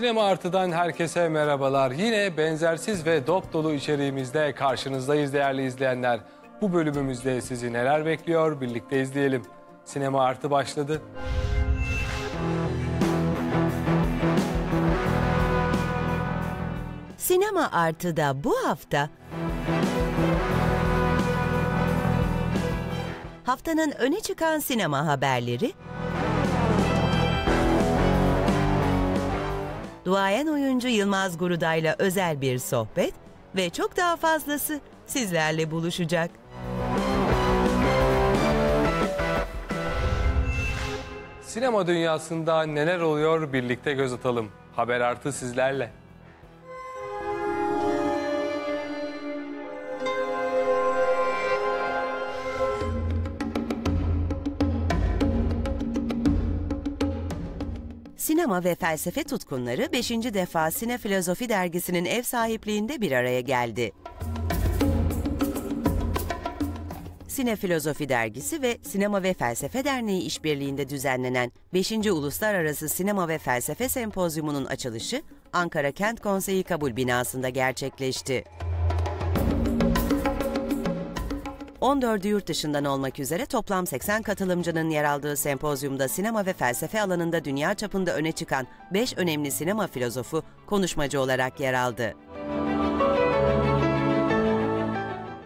Sinema Artı'dan herkese merhabalar. Yine benzersiz ve dop dolu içeriğimizde karşınızdayız değerli izleyenler. Bu bölümümüzde sizi neler bekliyor birlikte izleyelim. Sinema Artı başladı. Sinema Artı'da bu hafta haftanın öne çıkan sinema haberleri duayen oyuncu Yılmaz Guruday'la özel bir sohbet ve çok daha fazlası sizlerle buluşacak. Sinema dünyasında neler oluyor birlikte göz atalım. Haber artı sizlerle. Sinema ve felsefe tutkunları 5. defa Sine Filozofi dergisinin ev sahipliğinde bir araya geldi. Sine Filozofi Dergisi ve Sinema ve Felsefe Derneği işbirliğinde düzenlenen 5. Uluslararası Sinema ve Felsefe Sempozyumu'nun açılışı Ankara Kent Konseyi Kabul Binası'nda gerçekleşti. 14'ü yurt dışından olmak üzere toplam 80 katılımcının yer aldığı sempozyumda sinema ve felsefe alanında dünya çapında öne çıkan 5 önemli sinema filozofu konuşmacı olarak yer aldı.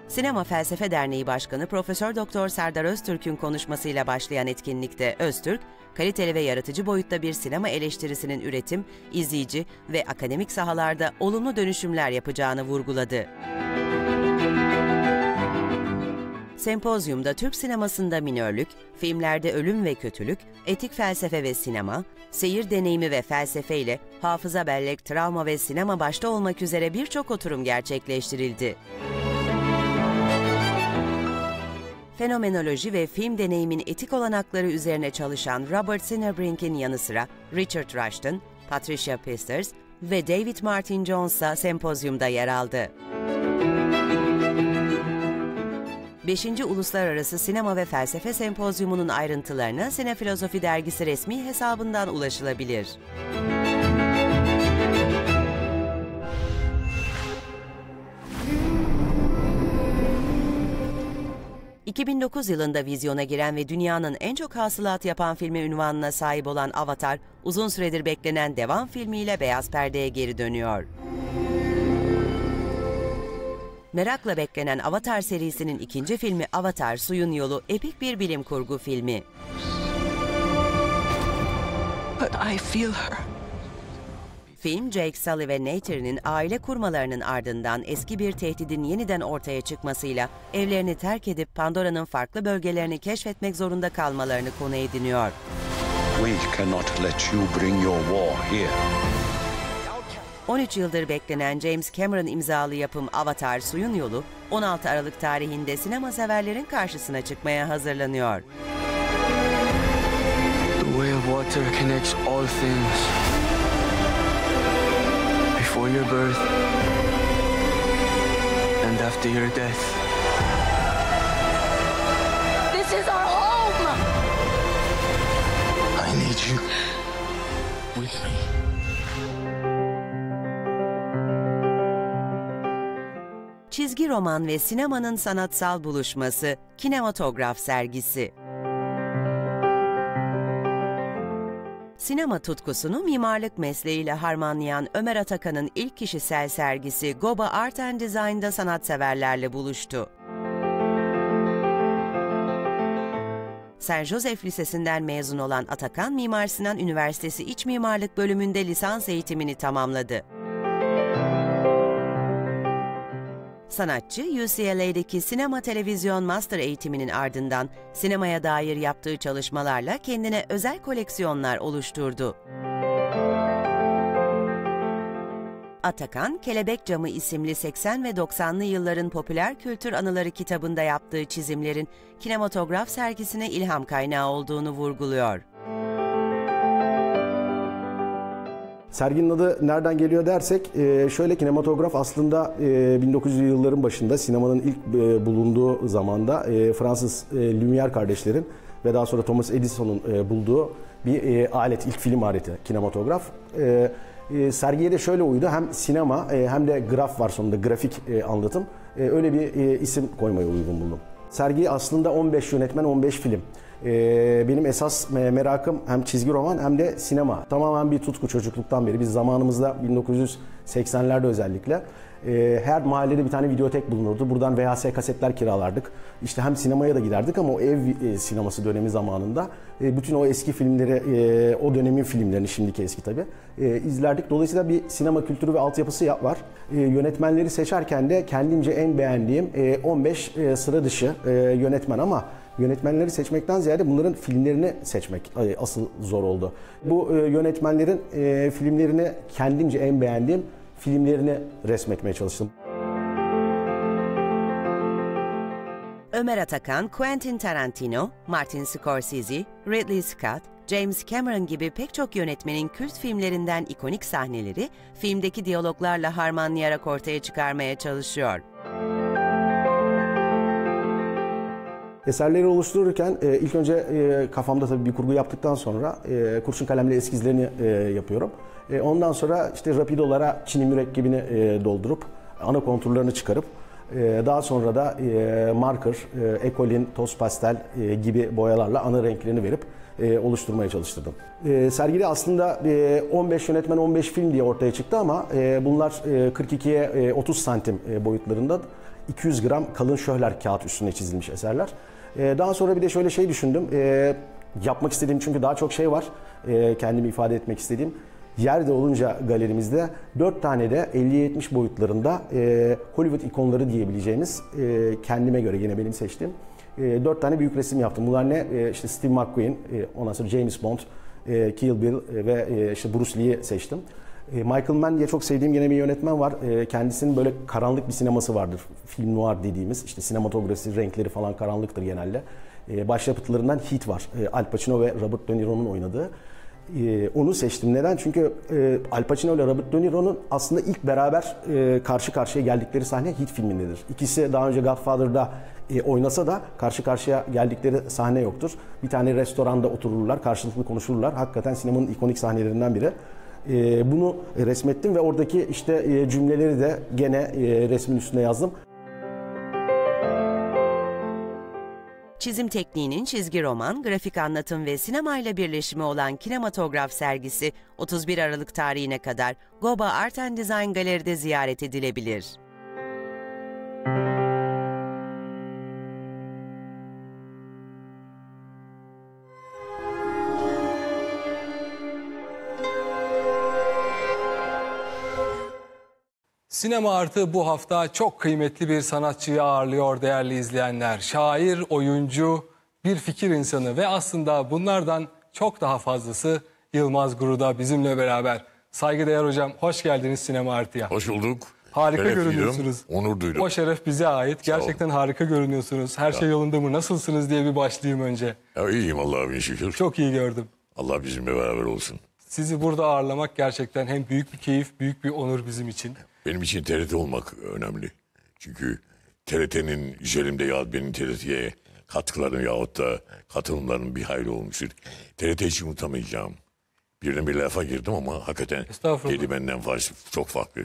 Sinema Felsefe Derneği Başkanı Profesör Doktor Serdar Öztürk'ün konuşmasıyla başlayan etkinlikte Öztürk, kaliteli ve yaratıcı boyutta bir sinema eleştirisinin üretim, izleyici ve akademik sahalarda olumlu dönüşümler yapacağını vurguladı. Sempozyumda Türk sinemasında minörlük, filmlerde ölüm ve kötülük, etik felsefe ve sinema, seyir deneyimi ve felsefe ile hafıza bellek, travma ve sinema başta olmak üzere birçok oturum gerçekleştirildi. Fenomenoloji ve film deneyimin etik olanakları üzerine çalışan Robert Sinnerbrink'in yanı sıra Richard Rushton, Patricia Pisters ve David Martin Jones'a sempozyumda yer aldı. 5. Uluslararası Sinema ve Felsefe Sempozyumu'nun ayrıntılarına Sinefilozofi Dergisi resmi hesabından ulaşılabilir. ...2009 yılında vizyona giren ve dünyanın en çok hasılat yapan filmi ünvanına sahip olan Avatar... ...uzun süredir beklenen devam filmiyle beyaz perdeye geri dönüyor merakla beklenen Avatar serisinin ikinci filmi Avatar Suyun Yolu epik bir bilim kurgu filmi. But I feel her. Film Jake Sully ve Nater'in aile kurmalarının ardından eski bir tehdidin yeniden ortaya çıkmasıyla evlerini terk edip Pandora'nın farklı bölgelerini keşfetmek zorunda kalmalarını konu ediniyor. We cannot let you bring your war here. 13 yıldır beklenen James Cameron imzalı yapım Avatar Suyun Yolu 16 Aralık tarihinde sinema severlerin karşısına çıkmaya hazırlanıyor. The way of water connects all things. Before your birth and after your death. Çizgi Roman ve Sinemanın Sanatsal Buluşması Kinematograf Sergisi Sinema tutkusunu mimarlık mesleğiyle harmanlayan Ömer Atakan'ın ilk kişisel sergisi Goba Art and Design'da sanatseverlerle buluştu. Saint Joseph Lisesi'nden mezun olan Atakan, Mimar Sinan Üniversitesi İç Mimarlık bölümünde lisans eğitimini tamamladı. Sanatçı UCLA'deki sinema televizyon master eğitiminin ardından sinemaya dair yaptığı çalışmalarla kendine özel koleksiyonlar oluşturdu. Atakan, Kelebek Camı isimli 80 ve 90'lı yılların popüler kültür anıları kitabında yaptığı çizimlerin kinematograf sergisine ilham kaynağı olduğunu vurguluyor. Serginin adı nereden geliyor dersek e, şöyle kinematograf aslında 1900'lü e, yılların başında sinemanın ilk e, bulunduğu zamanda Fransız Lumière kardeşlerin ve daha sonra Thomas Edison'un bulduğu bir alet, ilk film aleti kinematograf. Sergiye de şöyle uydu hem sinema hem de graf var sonunda grafik anlatım öyle bir isim koymayı uygun buldum. Sergi aslında 15 yönetmen 15 film ee, benim esas merakım hem çizgi roman hem de sinema. Tamamen bir tutku çocukluktan beri. Biz zamanımızda 1980'lerde özellikle e, her mahallede bir tane videotek bulunurdu. Buradan VHS kasetler kiralardık. İşte hem sinemaya da giderdik ama o ev e, sineması dönemi zamanında e, bütün o eski filmleri, o dönemin filmlerini şimdiki eski tabii e, izlerdik. Dolayısıyla bir sinema kültürü ve altyapısı yap var. yönetmenleri seçerken de kendimce en beğendiğim 15 sıra dışı yönetmen ama yönetmenleri seçmekten ziyade bunların filmlerini seçmek e, asıl zor oldu. Bu e, yönetmenlerin e, filmlerini kendimce en beğendiğim filmlerini resmetmeye çalıştım. Ömer Atakan, Quentin Tarantino, Martin Scorsese, Ridley Scott, James Cameron gibi pek çok yönetmenin kült filmlerinden ikonik sahneleri filmdeki diyaloglarla harmanlayarak ortaya çıkarmaya çalışıyor. Eserleri oluştururken e, ilk önce e, kafamda tabii bir kurgu yaptıktan sonra e, kurşun kalemle eskizlerini yapıyorum. ondan sonra işte rapidolara çini mürekkebini e, doldurup ana konturlarını çıkarıp daha sonra da marker, ekolin, toz pastel gibi boyalarla ana renklerini verip oluşturmaya çalıştırdım. Sergide aslında 15 yönetmen 15 film diye ortaya çıktı ama bunlar 42'ye 30 santim boyutlarında 200 gram kalın şöhler kağıt üstüne çizilmiş eserler. E, daha sonra bir de şöyle şey düşündüm. E, yapmak istediğim çünkü daha çok şey var. E, kendimi ifade etmek istediğim. Yerde olunca galerimizde dört tane de 50-70 boyutlarında e, Hollywood ikonları diyebileceğimiz e, kendime göre yine benim seçtiğim e, tane büyük resim yaptım. Bunlar ne? E, işte Steve McQueen, e, ondan sonra James Bond, e, Kill Bill e, ve e, işte Bruce Lee'yi seçtim. E, Michael Mann diye çok sevdiğim yine bir yönetmen var. E, kendisinin böyle karanlık bir sineması vardır. Film noir dediğimiz işte sinematografisi, renkleri falan karanlıktır genelde. E, başyapıtlarından Heat var. Al Pacino ve Robert De Niro'nun oynadığı. Onu seçtim. Neden? Çünkü Al Pacino ile Robert De Niro'nun aslında ilk beraber karşı karşıya geldikleri sahne Heat filmindedir. İkisi daha önce Godfather'da oynasa da karşı karşıya geldikleri sahne yoktur. Bir tane restoranda otururlar, karşılıklı konuşurlar. Hakikaten sinemanın ikonik sahnelerinden biri e, bunu resmettim ve oradaki işte e, cümleleri de gene e, resmin üstüne yazdım. Çizim tekniğinin çizgi roman, grafik anlatım ve sinemayla birleşimi olan kinematograf sergisi 31 Aralık tarihine kadar Goba Art and Design Galeri'de ziyaret edilebilir. Müzik Sinema Artı bu hafta çok kıymetli bir sanatçıyı ağırlıyor değerli izleyenler. Şair, oyuncu, bir fikir insanı ve aslında bunlardan çok daha fazlası Yılmaz Guru'da bizimle beraber. Saygıdeğer hocam hoş geldiniz Sinema Artı'ya. Hoş bulduk. Harika şeref görünüyorsunuz. Duydum, onur duydum. O şeref bize ait. Gerçekten harika görünüyorsunuz. Her şey ya. şey yolunda mı? Nasılsınız diye bir başlayayım önce. Ya iyiyim Allah'a bin şükür. Çok iyi gördüm. Allah bizimle beraber olsun. Sizi burada ağırlamak gerçekten hem büyük bir keyif, büyük bir onur bizim için. Benim için TRT olmak önemli. Çünkü TRT'nin Jelim'de yahut benim TRT'ye katkılarım yahut da katılımların bir hayli olmuştur. TRT hiç unutamayacağım. Birine bir lafa girdim ama hakikaten geri benden farklı, çok farklı.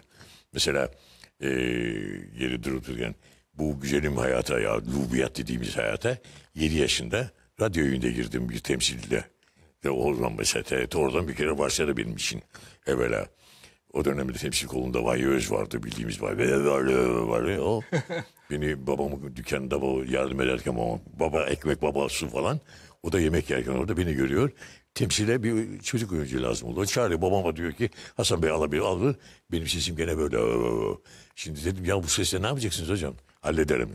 Mesela e, geri durup dururken bu güzelim hayata ya lubiyat dediğimiz hayata 7 yaşında radyo yayında girdim bir temsilde. Ve oradan mesela TRT oradan bir kere başladı benim için. Evvela o dönemde hepsi kolunda vayöz vardı bildiğimiz var vayöz O beni babamın dükkanında baba yardım ederken ama baba ekmek baba su falan. O da yemek yerken orada beni görüyor. Temsile bir çocuk oyuncu lazım oldu. Çağırıyor babama diyor ki Hasan Bey alabilir alır. Benim sesim gene böyle. Şimdi dedim ya bu sesle ne yapacaksınız hocam? Hallederim.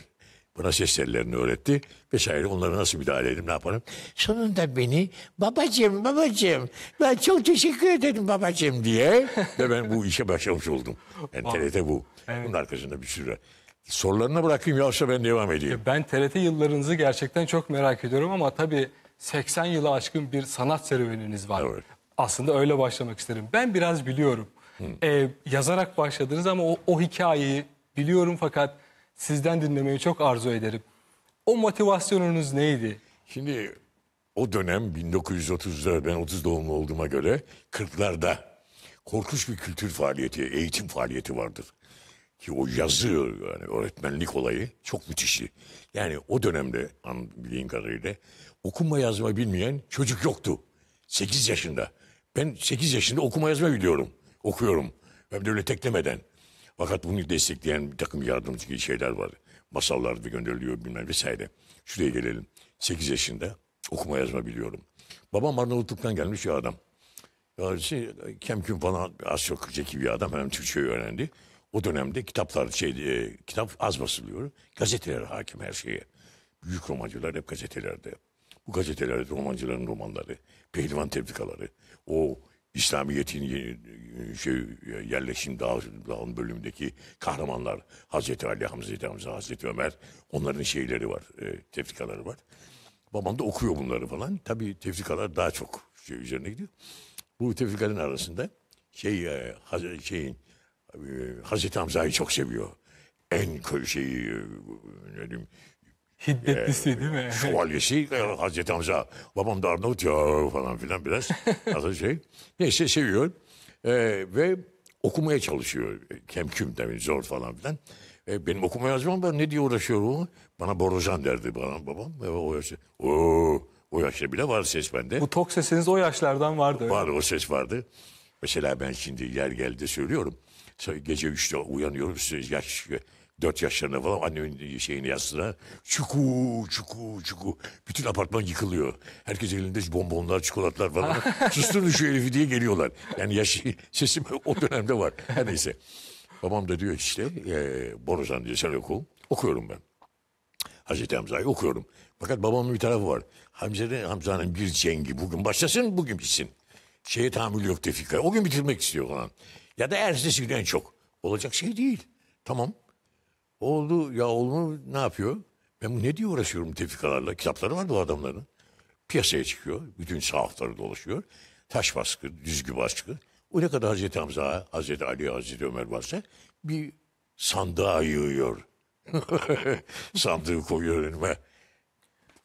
Buna ses tellerini öğretti. Vesaire onlara nasıl müdahale edeyim ne yaparım. Sonunda beni babacım babacım ben çok teşekkür ederim babacım diye. Ve ben bu işe başlamış oldum. Yani TRT bu. Evet. Bunun arkasında bir sürü sorularına bırakayım yoksa ben devam edeyim. Ben TRT yıllarınızı gerçekten çok merak ediyorum ama tabii 80 yılı aşkın bir sanat serüveniniz var. Evet. Aslında öyle başlamak isterim. Ben biraz biliyorum. Hı. Ee, yazarak başladınız ama o, o hikayeyi biliyorum fakat sizden dinlemeyi çok arzu ederim. O motivasyonunuz neydi? Şimdi o dönem 1930'da ben 30 doğumlu olduğuma göre 40'larda korkunç bir kültür faaliyeti, eğitim faaliyeti vardır. Ki o yazı yani öğretmenlik olayı çok müthişti. Yani o dönemde an bildiğin kadarıyla okuma yazma bilmeyen çocuk yoktu. 8 yaşında. Ben 8 yaşında okuma yazma biliyorum. Okuyorum. Hem de öyle teklemeden. Fakat bunu destekleyen bir takım yardımcı şeyler var. Masallar da gönderiliyor bilmem vesaire. Şuraya gelelim. 8 yaşında okuma yazma biliyorum. Babam Arnavutluk'tan gelmiş bir adam. Yani şey, Kemkün falan az çok zeki bir adam. Hemen Türkçeyi öğrendi. O dönemde kitaplar şey, e, kitap az basılıyor. Gazeteler hakim her şeye. Büyük romancılar hep gazetelerde. Bu gazetelerde romancıların romanları, pehlivan tefrikaları, o İslamiyet'in e, şey, e, yerleşim dağ, dağın bölümündeki kahramanlar Hazreti Ali, Hazreti Hamza, Hazreti Ömer onların şeyleri var, e, tefrikaları var. Babam da okuyor bunları falan. Tabii tefrikalar daha çok şey üzerine gidiyor. Bu tefrikaların arasında şey, e, haz şeyin, e, Hazreti Hamza'yı çok seviyor. En şey, ne diyeyim, Hiddetlisi e, ee, değil mi? Şövalyesi e, Hazreti Hamza. Babam da Arnavut ya falan filan biraz. Aslında şey. Neyse seviyor. E, ve okumaya çalışıyor. Kemküm demin zor falan filan. E, benim okuma yazmam ben ne diye uğraşıyor o? Bana borozan derdi bana babam. E, o yaşta, o, o yaşta bile var ses bende. Bu tok sesiniz o yaşlardan vardı. Var o ses vardı. Mesela ben şimdi yer geldi söylüyorum. Gece üçte uyanıyorum. Yaş Dört yaşlarında falan annemin şeyini yastığına. Çuku çuku çuku. Bütün apartman yıkılıyor. Herkes elinde bonbonlar, çikolatalar falan. sustun şu herifi diye geliyorlar. Yani yaş, sesim o dönemde var. Her neyse. Babam da diyor işte e, Borazan diye sen oku. Okuyorum ben. Hazreti Hamza'yı okuyorum. Fakat babamın bir tarafı var. Hamza'nın Hamza'nın bir cengi bugün başlasın bugün bitsin. Şeye tahammül yok Tevfik'e. O gün bitirmek istiyor falan. Ya da ertesi gün en çok. Olacak şey değil. Tamam Oğlu ya oğlum ne yapıyor? Ben bu ne diye uğraşıyorum tefrikalarla? Kitapları var bu adamların. Piyasaya çıkıyor. Bütün sahafları dolaşıyor. Taş baskı, düzgü baskı. O ne kadar Hazreti Hamza, Hazreti Ali, Hazreti Ömer varsa bir sandığa yığıyor. Sandığı koyuyor önüme.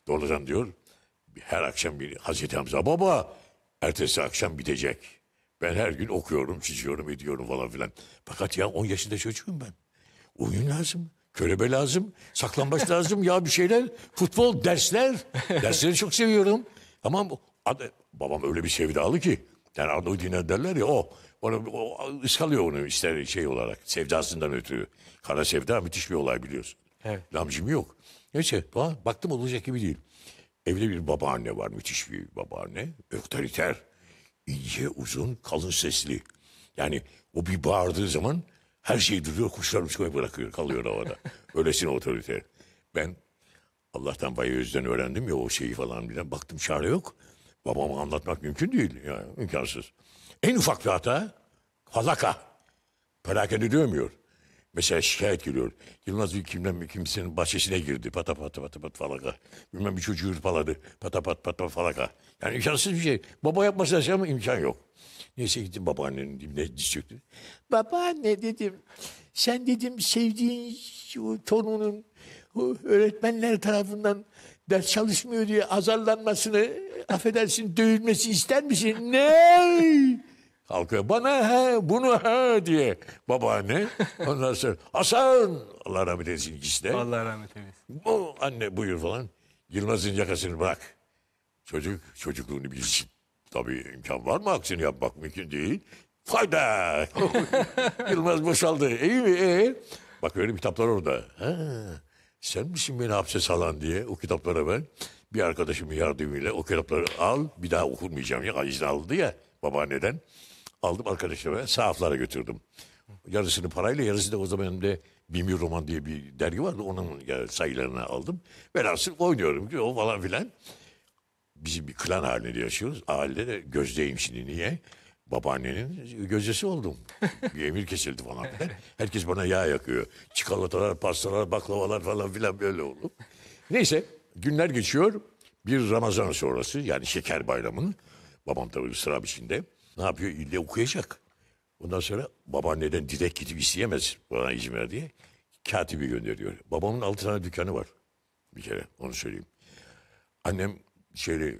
Dolacan diyor. Her akşam bir Hazreti Hamza baba ertesi akşam bitecek. Ben her gün okuyorum, çiziyorum, ediyorum falan filan. Fakat ya 10 yaşında çocuğum ben. Oyun lazım. Körebe lazım. Saklambaç lazım. Ya bir şeyler. Futbol, dersler. Dersleri çok seviyorum. Ama ad- babam öyle bir sevdalı ki. Yani Arnavut Diner derler ya o. Onu, o ıskalıyor onu ister şey olarak. Sevdasından ötürü. Kara sevda müthiş bir olay biliyorsun. Evet. Lamcım yok. Neyse baktım olacak gibi değil. Evde bir babaanne var. Müthiş bir babaanne. Öktoriter. İnce, uzun, kalın sesli. Yani o bir bağırdığı zaman her şey duruyor, kuşlar uçmayı bırakıyor, kalıyor havada. Öylesine otorite. Ben Allah'tan bayağı yüzden öğrendim ya o şeyi falan bilen. Baktım çare yok. Babama anlatmak mümkün değil. Yani imkansız. En ufak bir hata halaka. Perakende dövmüyor. Mesela şikayet geliyor. Yılmaz Ülkim'den kimsenin bahçesine girdi. Pata pata pata pat falaka. Bilmem bir çocuğu hırpaladı. Pata pat pat pat falaka. Yani imkansız bir şey. Baba yapması lazım ama imkan yok. Neyse gittim babaannenin dibine diz çöktü. Babaanne dedim. Sen dedim sevdiğin torunun o öğretmenler tarafından ders çalışmıyor diye azarlanmasını affedersin dövülmesi ister misin? ne? halkı bana he bunu he diye babaanne. Ondan sonra Hasan Allah rahmet eylesin ikisi de. Allah rahmet eylesin. Bu anne buyur falan. Yılmaz'ın yakasını bırak. Çocuk çocukluğunu bilsin. Tabii imkan var mı aksini yapmak mümkün değil. Fayda. Yılmaz boşaldı. İyi mi? Ee? Bak öyle kitaplar orada. Ha, sen misin beni hapse salan diye o kitaplara ben bir arkadaşımın yardımıyla o kitapları al bir daha okumayacağım ya izin aldı ya babaanneden aldım arkadaşlarıma sahaflara götürdüm. Yarısını parayla yarısı da o zaman de Bimi Roman diye bir dergi vardı. Onun sayılarını aldım. Velhasıl oynuyorum ki o falan filan. Bizim bir klan halinde yaşıyoruz. Ailede de gözdeyim şimdi niye? Babaannenin gözdesi oldum. bir emir kesildi falan filan. Herkes bana yağ yakıyor. Çikolatalar, pastalar, baklavalar falan filan böyle oldu. Neyse günler geçiyor. Bir Ramazan sonrası yani şeker bayramının. Babam tabii ısrar içinde. Ne yapıyor? İlle okuyacak. Ondan sonra babaanneden direkt gidip isteyemez bana izin ver diye. Katibi gönderiyor. Babamın altı tane dükkanı var. Bir kere onu söyleyeyim. Annem şeyli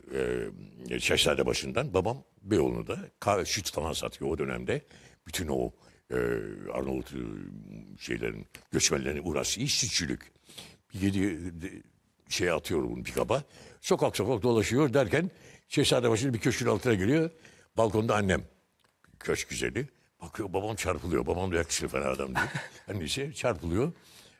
e, Şehzade başından babam da kahve süt falan satıyor o dönemde. Bütün o e, Arnavut e, şeylerin göçmenlerin uğraştığı iş sütçülük. Yedi e, şey atıyor bunu bir kaba. Sokak sokak dolaşıyor derken Şehzade başının bir köşkün altına geliyor. Balkonda annem. Köşk güzeli. Bakıyor babam çarpılıyor. Babam da yakışıklı fena adam değil. Annesi çarpılıyor.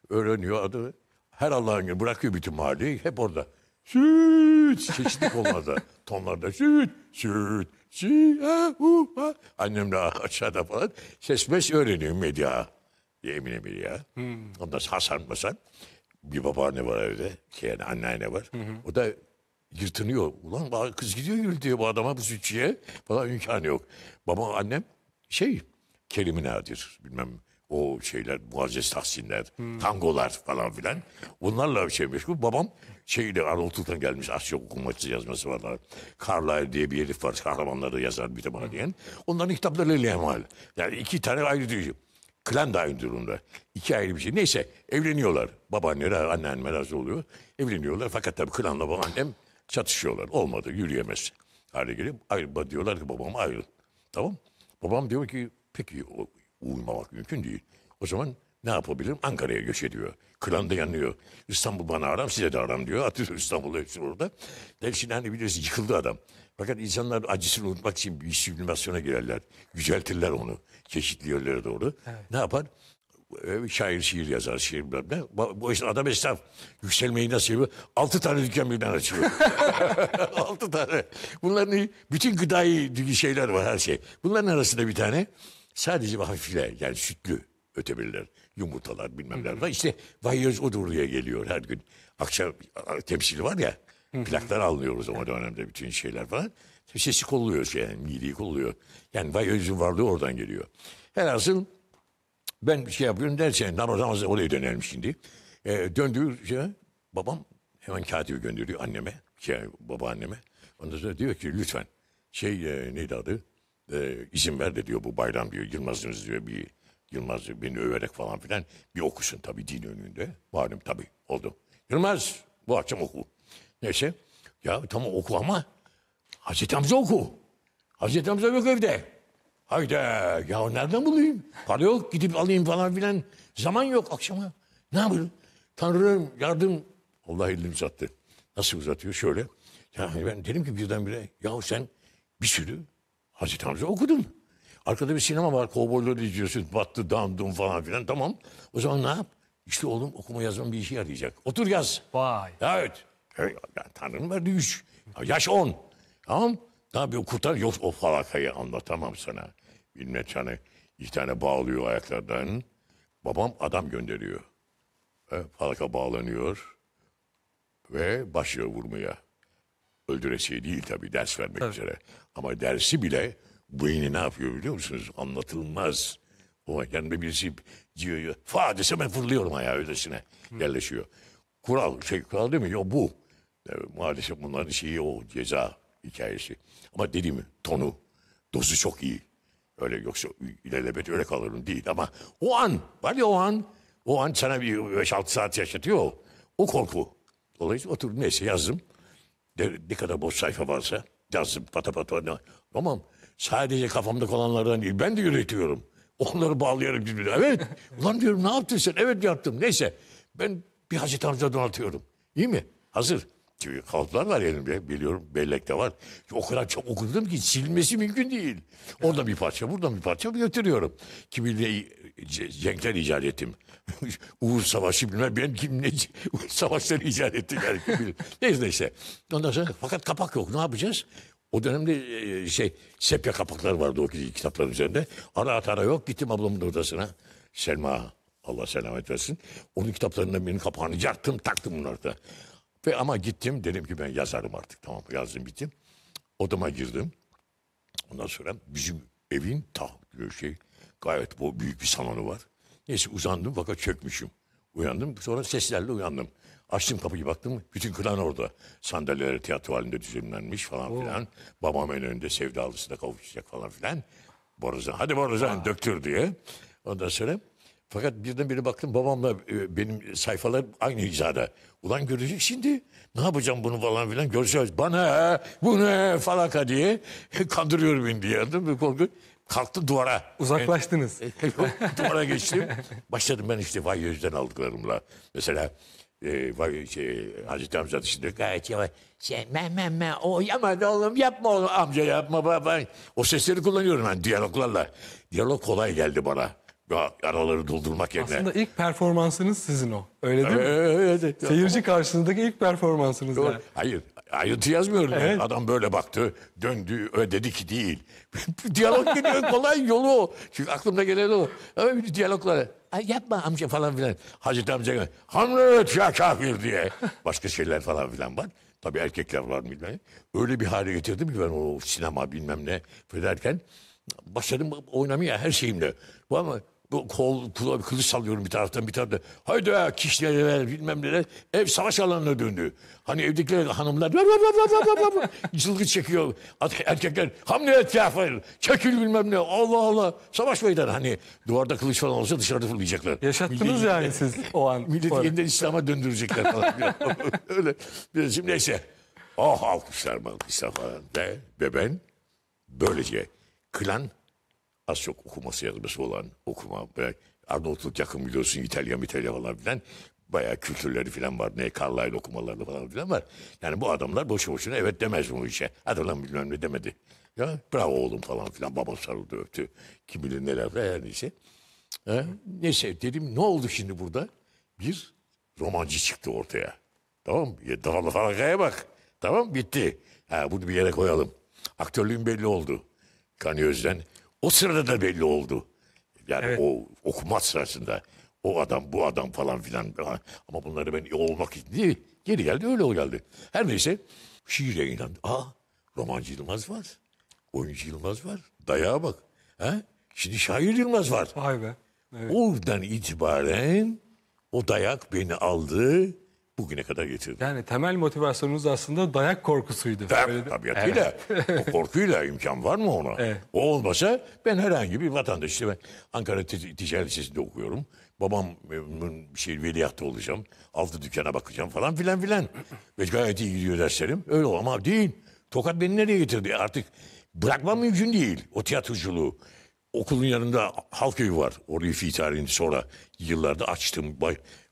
Öğreniyor adı. Her Allah'ın günü bırakıyor bütün mahalleyi. Hep orada. Süt. Çeşitli konularda. Tonlarda süt. Süt. Süt. Ha, uh, ha. Annem de aşağıda falan. Ses mes öğreniyor medya. yemin eminim bir ya. Hmm. Ondan Hasan Masan. Bir babaanne var evde. Şey yani anneanne var. Hı hı. O da Yırtınıyor. Ulan kız gidiyor yürütüyor bu adama bu sütçüye falan imkanı yok. Baba annem şey Kerim Nadir bilmem o şeyler Muazzez Tahsinler, hmm. tangolar falan filan. Bunlarla bir şey meşgul. Babam şeyle Arnavutluk'tan gelmiş Asya okumaçı yazması var. Carlyle diye bir herif var. Kahramanları yazar bir de hmm. diyen. Onların kitapları lehmal. Yani iki tane ayrı diyor. Klan da aynı durumda. İki ayrı bir şey. Neyse evleniyorlar. Babaanneler, anneanneler razı oluyor. Evleniyorlar. Fakat tabii klanla babaannem Çatışıyorlar. Olmadı yürüyemez hale geliyor. Ayrı, diyorlar ki babam ayrıl. Tamam. Babam diyor ki peki uyumamak mümkün değil. O zaman ne yapabilirim? Ankara'ya göç ediyor. Kıran da yanıyor. İstanbul bana aram, size de aram diyor. Atıyor İstanbul'da hepsi orada. Dersin hani bilirsin yıkıldı adam. Fakat insanlar acısını unutmak için bir simülasyona girerler. Yüceltirler onu çeşitli yönlere doğru. Evet. Ne yapar? Ee, şair şiir yazar şiir bilmem ne. Bu işte adam esnaf yükselmeyi nasıl yapıyor? Altı tane dükkan birden açıyor. Altı tane. Bunların bütün gıdayı şeyler var her şey. Bunların arasında bir tane sadece hafifle yani sütlü ötebilirler. Yumurtalar bilmem ne var. İşte Vahiyoz Odurlu'ya geliyor her gün. Akşam temsili var ya. Plaklar alıyoruz o dönemde bütün şeyler falan. Sesi kolluyor şey, yani mideyi kolluyor. Yani Vahiyoz'un varlığı oradan geliyor. Herhalde ben bir şey yapıyorum derse lan o zaman oraya dönerim şimdi. E, döndüğü şey, babam hemen katibi gönderiyor anneme. Şey, babaanneme. Ondan sonra diyor ki lütfen şey e, neydi adı? E, izin ver de diyor bu bayram diyor. Yılmaz'ınız diyor bir Yılmaz diyor, beni överek falan filan bir okusun tabii din önünde. Malum tabii oldu. Yılmaz bu akşam oku. Neyse. Ya tamam oku ama Hazreti Hamza oku. Hazreti Hamza yok evde. Hayda ya nereden bulayım? Para yok gidip alayım falan filan. Zaman yok akşama. Ne yapayım? Tanrım yardım. Allah elini uzattı. Nasıl uzatıyor? Şöyle. Yani ben dedim ki birdenbire ya sen bir sürü Hazreti Hamza okudun. Arkada bir sinema var. Kovboyları izliyorsun. Battı, dandum falan filan. Tamam. O zaman ne yap? İşte oğlum okuma yazmam bir işe yarayacak. Otur yaz. Vay. Evet. evet. Tanrım verdi üç. Yaş on. Tamam. Tabii o kurtar yok o falakayı anlatamam sana bilmem tane, hani iki tane bağlıyor ayaklardan. Babam adam gönderiyor. E, falaka bağlanıyor ve başlıyor vurmaya. Öldüresi değil tabi ders vermek evet. üzere. Ama dersi bile bu yine ne yapıyor biliyor musunuz? Anlatılmaz. O yani birisi diyor, fa dese ben fırlıyorum ayağı öylesine Hı. yerleşiyor. Kural, şey kural değil mi? Yo, bu. Yani e, maalesef bunların şeyi o ceza hikayesi. Ama dediğim tonu, dozu çok iyi. Öyle yoksa ilelebet öyle kalırım değil ama o an var ya o an o an sana bir 5-6 saat yaşatıyor o. O korku. Dolayısıyla oturup neyse yazdım. De, ne kadar boş sayfa varsa yazdım pata pata. Tamam sadece kafamda kalanlardan değil ben de üretiyorum. Onları bağlayarak birbirine. Evet ulan diyorum ne yaptın sen? Evet yaptım. Neyse ben bir Hazreti amca donatıyorum. İyi mi? Hazır kalıplar var elimde biliyorum bellekte var. O kadar çok okudum ki silmesi mümkün değil. Orada bir parça buradan bir parça götürüyorum. Kiminle cenkler icat ettim. Uğur Savaşı bilmem ben kim ne savaşları icat ettim. Yani kim bilir. neyse neyse. Ondan sonra fakat kapak yok ne yapacağız? O dönemde e, şey sepya kapakları vardı o kitapların üzerinde. Ara atara yok gittim ablamın odasına. Selma Allah selamet versin. Onun kitaplarından birinin kapağını yarttım taktım bunun orta. Ve ama gittim dedim ki ben yazarım artık tamam yazdım bittim. Odama girdim. Ondan sonra bizim evin ta şey gayet bu büyük bir salonu var. Neyse uzandım fakat çökmüşüm. Uyandım sonra seslerle uyandım. Açtım kapıyı baktım bütün klan orada. Sandalyeler tiyatro halinde düzenlenmiş falan filan. Babam en önünde sevdalısı da kavuşacak falan filan. Borazan hadi Borazan döktür diye. Ondan sonra fakat birden birdenbire baktım babamla e, benim sayfalar aynı hizada. Ulan görecek şimdi ne yapacağım bunu falan filan göreceğiz. Bana bu ne falaka diye kandırıyor beni diye. Korku. Kalktım duvara. Uzaklaştınız. duvara geçtim. Başladım ben işte vay yüzden aldıklarımla. Mesela e, vay, şey, Hazreti Hamza dışında gayet yavaş. Şey, me, me, me, o yaman oğlum yapma oğlum amca yapma ben. O sesleri kullanıyorum ben diyaloglarla. Diyalog kolay geldi bana. Ya, araları doldurmak yerine. Aslında ilk performansınız sizin o. Öyle değil mi? Evet. evet. Seyirci karşısındaki ilk performansınız Doğru. yani. Hayır. Ayrıntı yazmıyorum evet. yani. Adam böyle baktı, döndü, dedi ki değil. Diyalog geliyor kolay yolu o. Çünkü aklımda gelen o. Öyle bir diyaloglar. Ay yapma amca falan filan. Hazreti amca hamlet ya kafir diye. Başka şeyler falan filan var. Tabii erkekler var bilmem. Öyle bir hale getirdim ki ben o sinema bilmem ne derken. Başladım oynamaya her şeyimle. Ama kol, kula, kılıç sallıyorum bir taraftan bir taraftan. Haydi ha kişilere bilmem neler. Ev savaş alanına döndü. Hani evdekiler hanımlar vap, cılgı çekiyor. Erkekler hamle et ya hayır. Çekil bilmem ne. Allah Allah. Savaş meydanı. Hani duvarda kılıç falan olsa dışarıda fırlayacaklar. Yaşattınız yani siz o an. Milleti yeniden İslam'a döndürecekler falan. Öyle. Biraz şimdi neyse. Oh alkışlar malkışlar falan. De. Ve ben böylece klan az çok okuması yazması olan okuma. Arnavutluk yakın biliyorsun İtalya İtalya falan filan. Bayağı kültürleri falan var. Ne Carlyle okumaları falan filan var. Yani bu adamlar boşu boşuna evet demez bu işe. Hadi lan bilmem ne demedi. Ya bravo oğlum falan filan. baba sarıldı öptü. Kim bilir neler falan her neyse. Ha? Neyse dedim ne oldu şimdi burada? Bir romancı çıktı ortaya. Tamam mı? Davalı falakaya bak. Tamam bitti. Ha, bunu bir yere koyalım. Aktörlüğün belli oldu. Kani Özden o sırada da belli oldu. Yani evet. o okuma sırasında o adam bu adam falan filan ama bunları ben olmak için değil. Geri geldi öyle o geldi. Her neyse şiire inandı. Aa romancı Yılmaz var. Oyuncu Yılmaz var. Dayağa bak. Ha? Şimdi şair Yılmaz var. Vay be. Evet. Oradan itibaren o dayak beni aldı bugüne kadar getirdi. Yani temel motivasyonunuz aslında dayak korkusuydu. Tabii, tabiatıyla. Evet. o korkuyla imkan var mı ona? Evet. O olmasa ben herhangi bir vatandaş. İşte ben Ankara Ticaret Lisesi'nde okuyorum. Babam e, şey veliahtı olacağım. Altı dükkana bakacağım falan filan filan. Ve gayet iyi gidiyor derslerim. Öyle ama değil. Tokat beni nereye getirdi? Artık bırakmam mümkün değil o tiyatroculuğu okulun yanında halk evi var. Orayı fi tarihini sonra yıllarda açtım.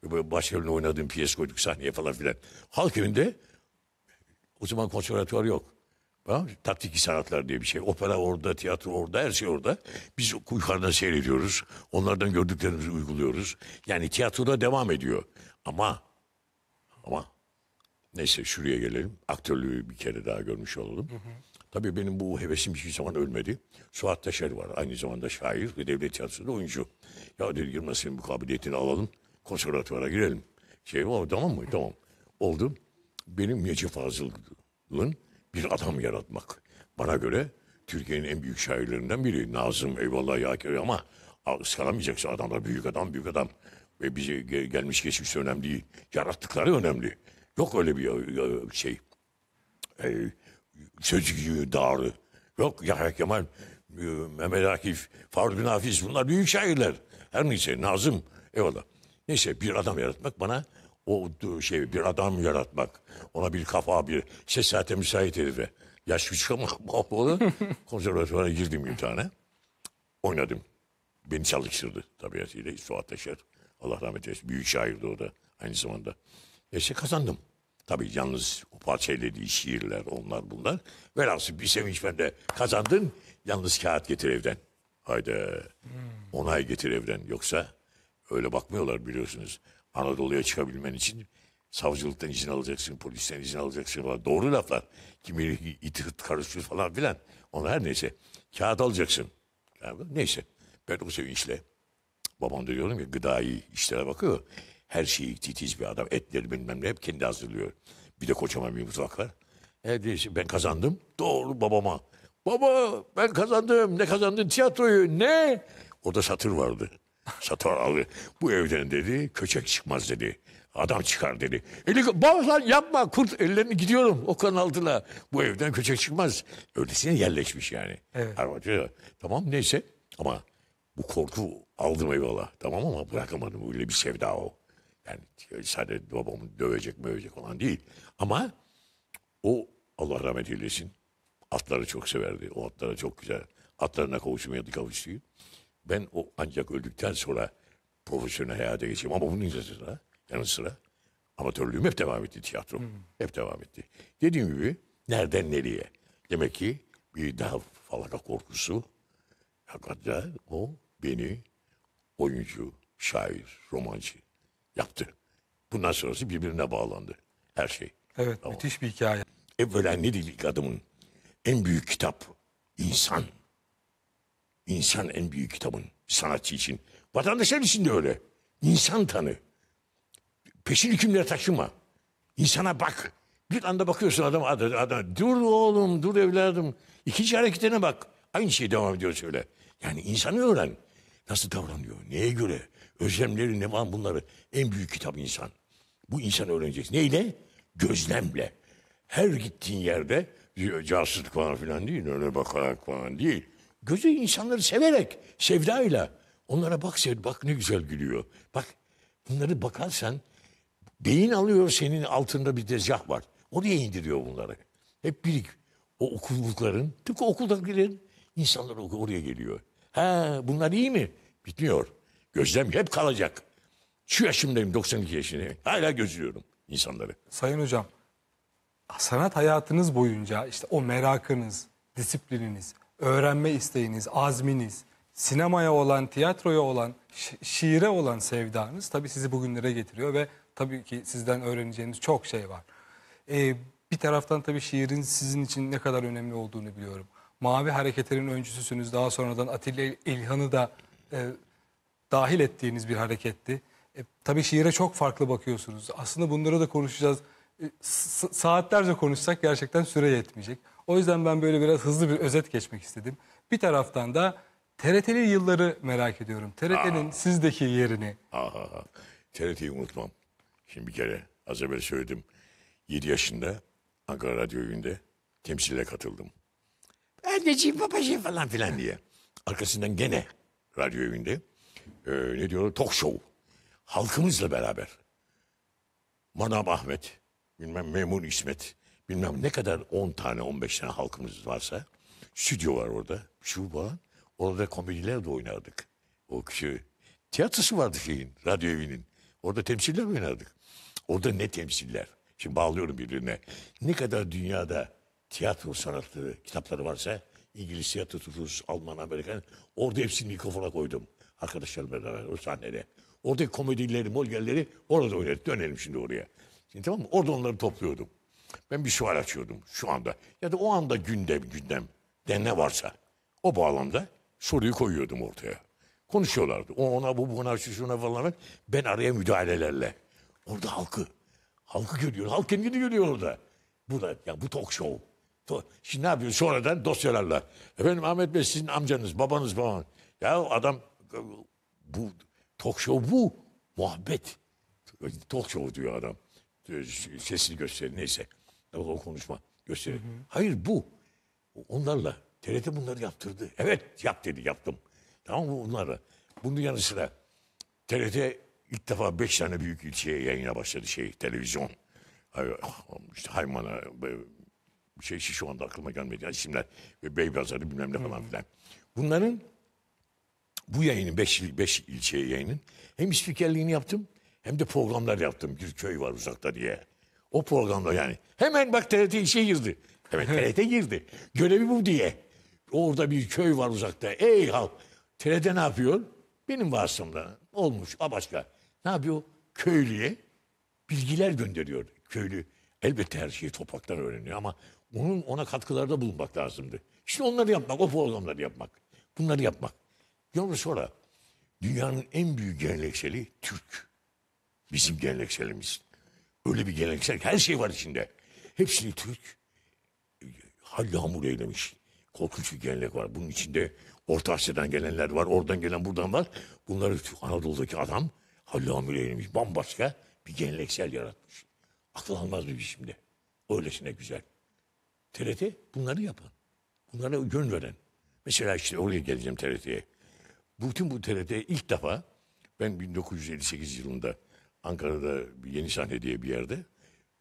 Baş, oynadığım piyes koyduk sahneye falan filan. Halk evinde o zaman konservatuvar yok. Tamam Taktiki sanatlar diye bir şey. Opera orada, tiyatro orada, her şey orada. Biz yukarıdan seyrediyoruz. Onlardan gördüklerimizi uyguluyoruz. Yani tiyatroda devam ediyor. Ama ama neyse şuraya gelelim. Aktörlüğü bir kere daha görmüş olalım. Hı hı. Tabii benim bu hevesim hiçbir zaman ölmedi. Suat Taşer var. Aynı zamanda şair ve devlet tiyatrosunda oyuncu. Ya dedi Yılmaz senin bu kabiliyetini alalım. Konservatuvara girelim. Şey o tamam mı? Tamam. Oldu. Benim Necip Fazıl'ın bir adam yaratmak. Bana göre Türkiye'nin en büyük şairlerinden biri. Nazım eyvallah ya ama ıskalamayacaksın adamlar. Büyük adam, büyük adam. Ve bize gelmiş geçmiş önemli değil. Yarattıkları önemli. Yok öyle bir e, şey. Ee, Sözcü Dağrı. Yok Yahya Kemal, e, Mehmet Akif, Faruk bin Hafiz bunlar büyük şairler. Her neyse Nazım eyvallah. Neyse bir adam yaratmak bana o şey bir adam yaratmak. Ona bir kafa bir ses sesate müsait herife. Yaş küçük ama mahvolu. Konservatuvara girdim bir tane Oynadım. Beni çalıştırdı tabiatıyla. Suat Taşer. Allah rahmet eylesin. Büyük şairdi o da aynı zamanda. Neyse kazandım. Tabii yalnız o parçayla şiirler onlar bunlar. Velhasıl bir sevinç bende kazandın yalnız kağıt getir evden. Hayda, hmm. onay getir evden yoksa öyle bakmıyorlar biliyorsunuz. Anadolu'ya çıkabilmen için savcılıktan izin alacaksın, polisten izin alacaksın falan. Doğru laflar. Kimi itiraf karışıyor falan filan. Onlar her neyse. Kağıt alacaksın. Yani neyse. Ben o sevinçle babam da diyorum ya gıdai işlere bakıyor. Her şeyi titiz bir adam. Etleri bilmem ne hep kendi hazırlıyor. Bir de kocaman bir mutfak var. Her neyse ben kazandım. Doğru babama. Baba ben kazandım. Ne kazandın? Tiyatroyu. Ne? Orada satır vardı. Satır abi. Bu evden dedi köçek çıkmaz dedi. Adam çıkar dedi. Eli, bak lan yapma kurt ellerini gidiyorum o kanaltına. Bu evden köçek çıkmaz. Öylesine yerleşmiş yani. Evet. tamam neyse ama bu korku aldım eyvallah. Tamam ama bırakamadım öyle bir sevda o. Yani sadece babamı dövecek mi övecek olan değil. Ama o Allah rahmet eylesin. Atları çok severdi. O atlara çok güzel. Atlarına kavuşmaya kavuştu. Ben o ancak öldükten sonra profesyonel hayata geçeyim. Ama bunun yanı sıra, yanı sıra amatörlüğüm hep devam etti tiyatro Hmm. Hep devam etti. Dediğim gibi nereden nereye? Demek ki bir daha falaka korkusu hakikaten o beni oyuncu, şair, romancı yaptı. Bundan sonrası birbirine bağlandı her şey. Evet tamam. müthiş bir hikaye. Evvelen değil ilk adımın. En büyük kitap insan. İnsan en büyük kitabın sanatçı için. Vatandaşlar için de öyle. İnsan tanı. Peşin hükümlere taşıma. İnsana bak. Bir anda bakıyorsun adam, adam, adam dur oğlum dur evladım. İkinci hareketine bak. Aynı şey devam ediyor öyle. Yani insanı öğren. Nasıl davranıyor? Neye göre? Özlemleri ne var bunları. En büyük kitap insan. Bu insan öğreneceksin. Neyle? Gözlemle. Her gittiğin yerde casuslık falan filan değil. Öyle bakarak falan değil. Gözü insanları severek, sevdayla. Onlara bak sev, bak ne güzel gülüyor. Bak bunları bakarsan beyin alıyor senin altında bir tezgah var. Oraya indiriyor bunları. Hep birik o okullukların, tıpkı okuldakilerin insanlar oraya geliyor. Ha bunlar iyi mi? Bitmiyor. Gözlem hep kalacak. Şu yaşımdayım 92 yaşındayım. Hala gözlüyorum insanları. Sayın hocam sanat hayatınız boyunca işte o merakınız, disiplininiz, öğrenme isteğiniz, azminiz, sinemaya olan, tiyatroya olan, şi şiire olan sevdanız tabii sizi bugünlere getiriyor ve tabii ki sizden öğreneceğiniz çok şey var. Ee, bir taraftan tabii şiirin sizin için ne kadar önemli olduğunu biliyorum. Mavi Hareketler'in öncüsüsünüz. Daha sonradan Atilla İlhan'ı da e, dahil ettiğiniz bir hareketti. E, tabii şiire çok farklı bakıyorsunuz. Aslında bunları da konuşacağız. E, saatlerce konuşsak gerçekten süre yetmeyecek. O yüzden ben böyle biraz hızlı bir özet geçmek istedim. Bir taraftan da TRT'li yılları merak ediyorum. TRT'nin sizdeki yerini. Aha. TRT'yi unutmam. Şimdi bir kere az evvel söyledim. 7 yaşında Ankara Radyo Evi'nde temsile katıldım. Anneciğim babacığım falan filan diye. Arkasından gene radyo evinde e, ne diyorlar talk show. Halkımızla beraber. Manam Ahmet, bilmem Memun İsmet, bilmem ne kadar 10 tane 15 tane halkımız varsa stüdyo var orada. Şu bu falan. Orada komediler de oynardık. O kişi tiyatrosu vardı şeyin, radyo evinin. Orada temsiller oynardık. Orada ne temsiller? Şimdi bağlıyorum birbirine. Ne kadar dünyada tiyatro sanatları kitapları varsa İngiliz tiyatrosu, Alman, Amerikan orada hepsini mikrofona koydum. Arkadaşlarımla beraber o sahnede. Oradaki komedileri, molgelleri orada oynadık. Dönelim şimdi oraya. Şimdi tamam mı? Orada onları topluyordum. Ben bir sual açıyordum şu anda. Ya da o anda gündem gündem de ne varsa o bağlamda soruyu koyuyordum ortaya. Konuşuyorlardı. O ona bu buna şu şuna falan. Ben araya müdahalelerle. Orada halkı. Halkı görüyor. Halk kendini görüyor orada. Bu da ya bu talk show. Şimdi ne yapıyor? Sonradan dosyalarla. Efendim Ahmet Bey sizin amcanız, babanız falan. Ya adam bu talk show bu. Muhabbet. Talk show diyor adam. Sesini gösterir neyse. O konuşma gösterir. Hı hı. Hayır bu. Onlarla. TRT bunları yaptırdı. Evet yap dedi yaptım. Tamam mı onlarla. Bunun yanı sıra TRT ilk defa beş tane büyük ilçeye yayına başladı şey televizyon. İşte Haymana şey şu anda aklıma gelmedi. Yani isimler ve Beybazarı bilmem ne falan filan. Bunların bu yayının 5 5 ilçe yayının hem spikerliğini yaptım hem de programlar yaptım. Bir köy var uzakta diye. O programda yani hemen bak TRT işe girdi. Evet TRT girdi. Görevi bu diye. Orada bir köy var uzakta. Ey halk. TRT ne yapıyor? Benim vasıtamda olmuş a başka. Ne yapıyor? Köylüye bilgiler gönderiyor. Köylü elbette her şeyi topraktan öğreniyor ama onun ona katkılarda bulunmak lazımdı. İşte onları yapmak, o programları yapmak. Bunları yapmak. Yalnız sonra dünyanın en büyük gelenekseli Türk. Bizim gelenekselimiz. Öyle bir geleneksel her şey var içinde. Hepsini Türk e, halli hamur eylemiş. Korkunç bir gelenek var. Bunun içinde Orta Asya'dan gelenler var. Oradan gelen buradan var. Bunları Anadolu'daki adam halli hamur eylemiş. Bambaşka bir geleneksel yaratmış. Akıl almaz bir şimdi. Öylesine güzel. TRT bunları yapan. Bunlara yön veren. Mesela işte oraya geleceğim TRT'ye bütün bu TRT ilk defa ben 1958 yılında Ankara'da bir yeni sahne diye bir yerde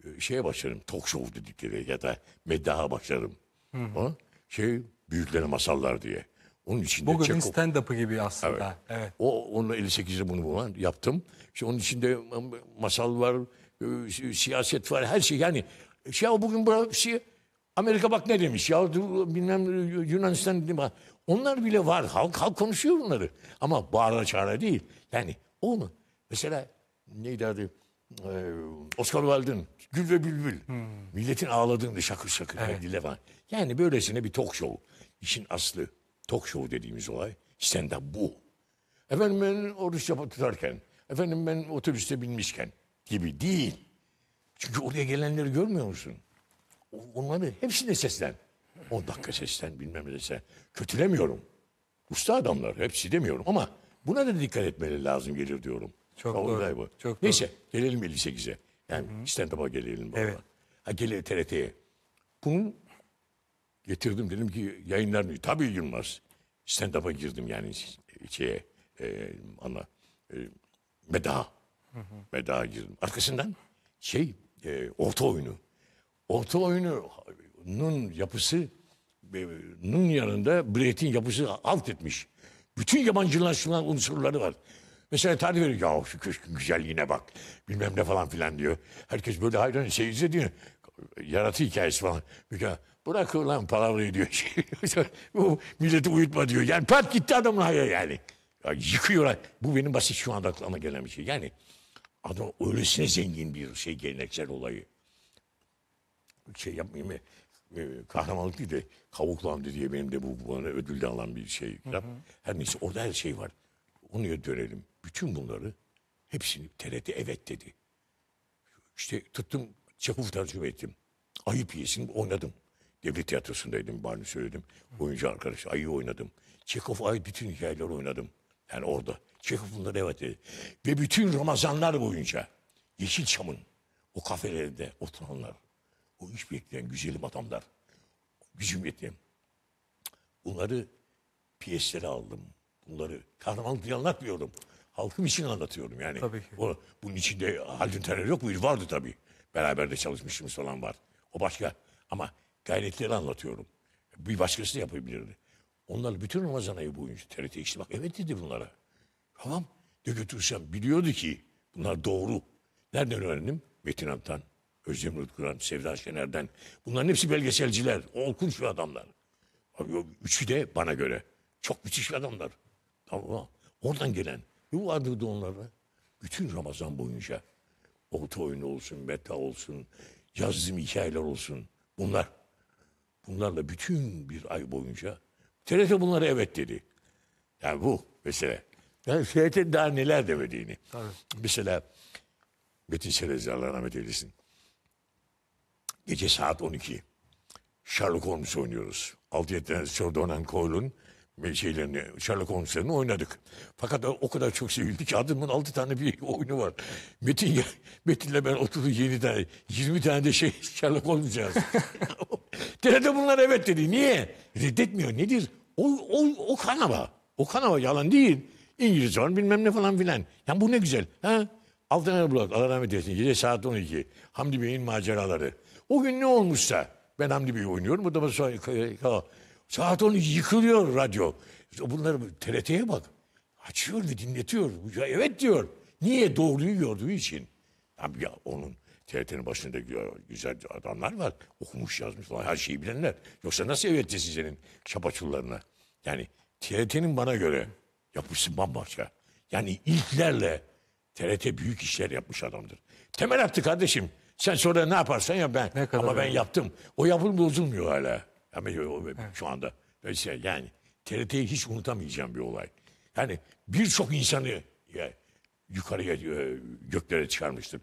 e, şeye başlarım. Talk show dedikleri ya da meddaha başlarım. Hı hı. şey büyüklere masallar diye. Onun içinde Bugün Çekov... stand-up'ı gibi aslında. Evet. evet. O onunla 58'de bunu bulan yaptım. İşte onun içinde e, masal var, e, siyaset var, her şey yani. Şey bugün burası Amerika bak ne demiş ya bilmem Yunanistan dedim. Onlar bile var. Halk halk konuşuyor bunları. Ama bağıra çağıra değil. Yani o mu? mesela neydi adı? Ee, Oscar Wilde'ın Gül ve Bülbül. Hmm. Milletin ağladığında şakır şakır evet. dile var. Yani böylesine bir talk show. İşin aslı talk show dediğimiz olay stand up bu. Efendim ben oruç yapıp tutarken, efendim ben otobüste binmişken gibi değil. Çünkü oraya gelenleri görmüyor musun? Onları hepsine seslen. 10 dakika sesten bilmem neyse. Kötülemiyorum. Usta adamlar hepsi demiyorum ama buna da dikkat etmeli lazım gelir diyorum. Çok Kavurday doğru. Bu. Çok Neyse doğru. gelelim 58'e. Yani stand-up'a gelelim. Baba. Evet. Ha gelelim TRT'ye. bunu getirdim dedim ki yayınlar mı? Tabii Yılmaz. Stand-up'a girdim yani şeye e, ana e, medaha. Medaha girdim. Arkasından şey e, orta oyunu. Orta oyunu nun yapısı e, nun yanında Brecht'in yapısı alt etmiş. Bütün yabancılaşılan unsurları var. Mesela tarif veriyor. Ya şu köşkün güzelliğine bak. Bilmem ne falan filan diyor. Herkes böyle hayran seyirci diyor. Yaratı hikayesi falan. Bırak ulan palavrayı diyor. Bu milleti uyutma diyor. Yani pat gitti adamın haya yani. Ya yıkıyorlar. Bu benim basit şu anda aklıma gelen bir şey. Yani adam öylesine zengin bir şey geleneksel olayı. Şey yapmayayım mı? E, kahramanlık değil de Kavuklu Hamdi diye benim de bu bana ödül de alan bir şey. Hı hı. Her neyse orada her şey var. Onu dönelim. Bütün bunları hepsini TRT evet dedi. İşte tuttum çapuf tercüme ettim. Ayı piyesini oynadım. Devlet tiyatrosundaydım bari söyledim. Oyuncu arkadaş ayı oynadım. Çekov ayı bütün hikayeleri oynadım. Yani orada. Çekov bunları evet dedi. Ve bütün Ramazanlar boyunca Yeşilçam'ın o kafelerde oturanlar o iş bekleyen güzelim adamlar. Gücüm yetti. Bunları piyeslere aldım. Bunları kahramanlık diye anlatmıyorum. Halkım için anlatıyorum yani. Tabii ki. O, bunun içinde Haldun Taner yok muydu? Vardı tabii. Beraber de çalışmışımız falan var. O başka. Ama gayretleri anlatıyorum. Bir başkası da yapabilirdi. Onlar bütün Ramazan ayı boyunca TRT işte bak evet dedi bunlara. Tamam de götürsem biliyordu ki bunlar doğru. Nereden öğrendim? Metin Antan. Özdemir Rıdkıran, Sevda Şener'den. Bunların hepsi belgeselciler. Olkunç şu adamlar. Abi o üçü de bana göre. Çok müthiş adamlar. Ama oradan gelen. Yuvarlıyordu onlara. Bütün Ramazan boyunca. Olta oyun olsun, meta olsun, yazdığım hikayeler olsun. Bunlar. Bunlarla bütün bir ay boyunca. TRT bunlara evet dedi. Yani bu mesele. Yani TRT daha neler demediğini. Tabii. Mesela Metin Serezli Allah rahmet Gece saat 12. Sherlock Holmes oynuyoruz. 6 tane Sir Donan Coyle'un e, şeylerini, Sherlock Holmes'lerini oynadık. Fakat o kadar çok sevildi ki adımın altı tane bir oyunu var. Metin Metin'le ben oturdum yeni tane, 20 tane de şey Sherlock Holmes yazdım. TRT bunlar evet dedi. Niye? Reddetmiyor. Nedir? O, o, o kanava. O kanava yalan değil. İngiliz var bilmem ne falan filan. Yani bu ne güzel. Ha? Altın Erbulak, Allah rahmet eylesin. Gece saat 12. Hamdi Bey'in maceraları. O gün ne olmuşsa ben Hamdi Bey oynuyorum. Bu da mesela saat 10 yıkılıyor radyo. İşte bunları TRT'ye bak. Açıyor ve dinletiyor. Ya evet diyor. Niye? Doğruyu gördüğü için. Abi ya onun TRT'nin başında güzel adamlar var. Okumuş yazmış falan her şeyi bilenler. Yoksa nasıl evet desin senin çapaçullarına? Yani TRT'nin bana göre yapmışsın bambaşka. Yani ilklerle TRT büyük işler yapmış adamdır. Temel attı kardeşim. Sen sonra ne yaparsan ya ben. Ne kadar Ama ben yaptım. O yapım bozulmuyor hala. Ama şu anda yani TRT'yi hiç unutamayacağım bir olay. Yani birçok insanı ya, yukarıya e, göklere çıkarmıştır.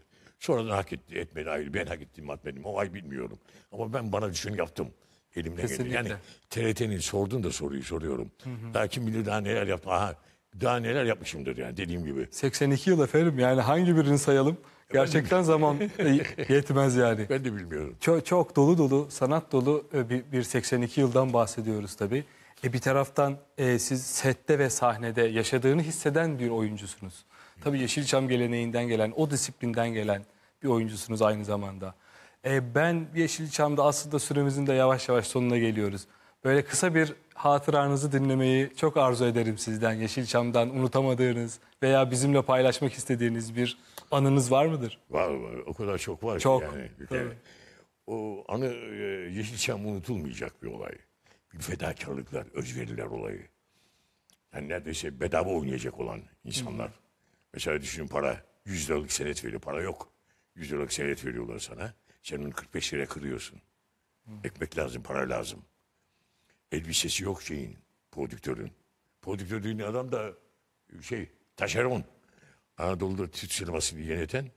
da hak etti, etmedi ayrı. Ben hak ettim, etmedim. O ay bilmiyorum. Ama ben bana düşün yaptım. Elimden geldi. Yani TRT'nin sordun da soruyu soruyorum. Hı hı. Daha kim bilir daha neler yaptım. Aha, daha neler yapmışımdır yani dediğim gibi. 82 yıl efendim yani hangi birini sayalım? Gerçekten zaman yetmez yani. Ben de bilmiyorum. Çok, çok dolu dolu, sanat dolu e, bir, bir 82 yıldan bahsediyoruz tabii. E bir taraftan e, siz sette ve sahnede yaşadığını hisseden bir oyuncusunuz. Tabii Yeşilçam geleneğinden gelen, o disiplinden gelen bir oyuncusunuz aynı zamanda. E, ben Yeşilçam'da aslında süremizin de yavaş yavaş sonuna geliyoruz. Böyle kısa bir hatıranızı dinlemeyi çok arzu ederim sizden. Yeşilçam'dan unutamadığınız veya bizimle paylaşmak istediğiniz bir Anınız var mıdır? Var var. O kadar çok var Çok, ki yani. Bir O anı e, Yeşilçam unutulmayacak bir olay. Bir fedakarlıklar, özveriler olayı. Yani neredeyse bedava oynayacak olan insanlar. Hmm. Mesela düşünün para. 100 liralık senet veriyor. Para yok. 100 liralık senet veriyorlar sana. Sen onu 45 liraya kırıyorsun. Hmm. Ekmek lazım, para lazım. Elbisesi yok şeyin, prodüktörün. Prodüktör dediğin adam da şey, taşeron. Anadolu'da Türk sinemasını yöneten